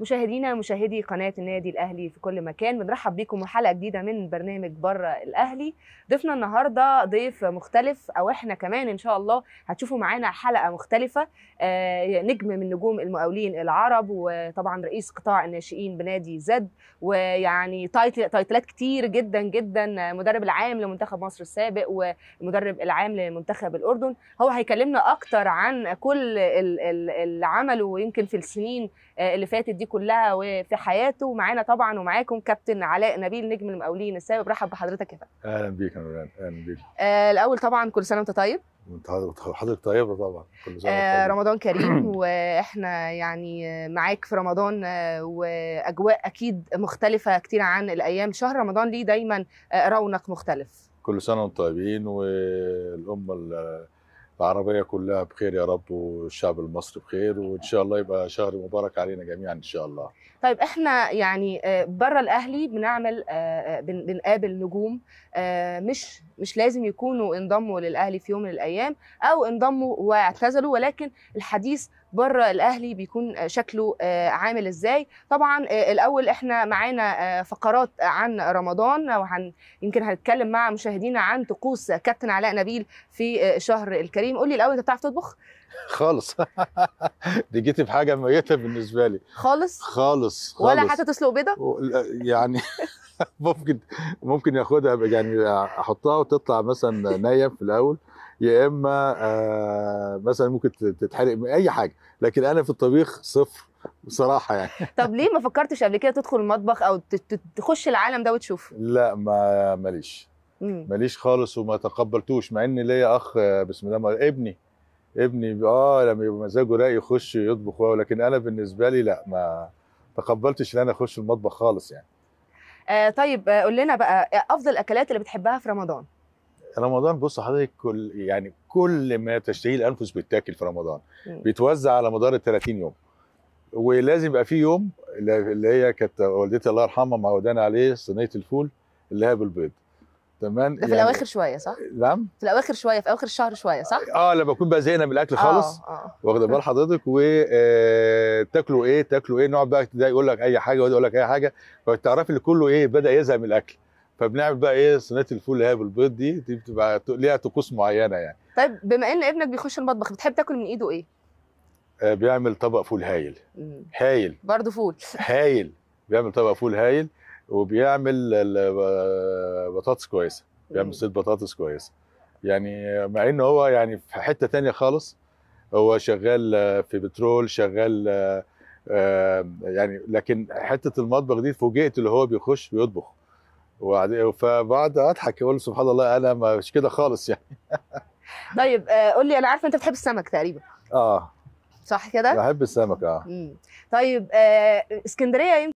مشاهدينا مشاهدي قناه النادي الاهلي في كل مكان بنرحب بيكم وحلقه جديده من برنامج بره الاهلي ضيفنا النهارده ضيف مختلف او احنا كمان ان شاء الله هتشوفوا معانا حلقه مختلفه آه، نجم من نجوم المقاولين العرب وطبعا رئيس قطاع الناشئين بنادي زد ويعني تايتلات كتير جدا جدا مدرب العام لمنتخب مصر السابق ومدرب العام لمنتخب الاردن هو هيكلمنا اكتر عن كل اللي عمله ويمكن في السنين آه، اللي فاتت دي كلها وفي حياته ومعانا طبعا ومعاكم كابتن علاء نبيل نجم المقاولين السابق برحب بحضرتك يا فندم اهلا بيك يا نوران اهلا بيك آه الاول طبعا كل سنه وانت طيب حضرتك طيبه طبعا كل سنه طيب. آه طيب. رمضان كريم واحنا يعني معاك في رمضان آه، واجواء اكيد مختلفه كتير عن الايام شهر رمضان ليه دايما آه، رونق مختلف كل سنه وانتم طيبين والامه العربيه كلها بخير يا رب والشعب المصري بخير وان شاء الله يبقى شهر مبارك علينا جميعا ان شاء الله طيب احنا يعني آه، بره الاهلي بنعمل آه، آه، بنقابل نجوم مش مش لازم يكونوا انضموا للاهلي في يوم من الايام او انضموا واعتزلوا ولكن الحديث بره الاهلي بيكون آه، شكله آه، عامل ازاي طبعا آه، الاول احنا معانا فقرات عن رمضان وعن يمكن هنتكلم مع مشاهدينا عن طقوس كابتن علاء نبيل في الشهر الكريم قول لي الاول انت بتعرف تطبخ خالص دي جيتي في حاجه ميته بالنسبه لي خالص خالص, خالص. ولا حتى تسلق بيضه يعني ممكن ممكن ياخدها يعني احطها وتطلع مثلا نايم في الاول يا اما آه، مثلا ممكن تتحرق من اي حاجه لكن انا في الطبيخ صفر بصراحه يعني طب ليه ما فكرتش قبل كده تدخل المطبخ او تخش العالم ده وتشوف لا ما ماليش ماليش خالص وما تقبلتوش مع ان ليا اخ آه، بسم الله ما ابني ابني اه لما يبقى مزاجه رايق يخش يطبخ ولكن انا بالنسبه لي لا ما تقبلتش ان انا اخش المطبخ خالص يعني آه طيب آه، قول لنا بقى آه، افضل الاكلات اللي بتحبها في رمضان رمضان بص حضرتك كل يعني كل ما تشتهيه الانفس بيتاكل في رمضان مم. بيتوزع على مدار ال 30 يوم ولازم يبقى في يوم اللي هي كانت والدتي الله يرحمها معودانا عليه صينيه الفول اللي هي بالبيض تمام ده في يعني الاواخر شويه صح؟ نعم في الاواخر شويه في اواخر الشهر شويه صح؟ اه لما اكون بقى زهقنا من الاكل آه، خالص آه آه. واخد بال حضرتك وتاكلوا آه، ايه تاكلوا ايه نقعد بقى ده يقول لك اي حاجه وده يقول لك اي حاجه فتعرفي اللي كله ايه بدا يزهق من الاكل فبنعمل بقى ايه صينيه الفول اللي هي بالبيض دي دي بتبقى ليها طقوس معينه يعني طيب بما ان ابنك بيخش المطبخ بتحب تاكل من ايده ايه؟ آه بيعمل طبق فول هايل هايل برضه فول هايل بيعمل طبق فول هايل وبيعمل آه، بطاطس كويسه بيعمل صيد بطاطس كويسه يعني مع ان هو يعني في حته تانية خالص هو شغال آه، في بترول شغال آه، يعني لكن حته المطبخ دي فوجئت اللي هو بيخش بيطبخ فبعد اضحك اقول سبحان الله انا مش كده خالص يعني طيب قول لي انا عارفه انت بتحب السمك تقريبا اه صح كده بحب السمك اه طيب اسكندريه يمكن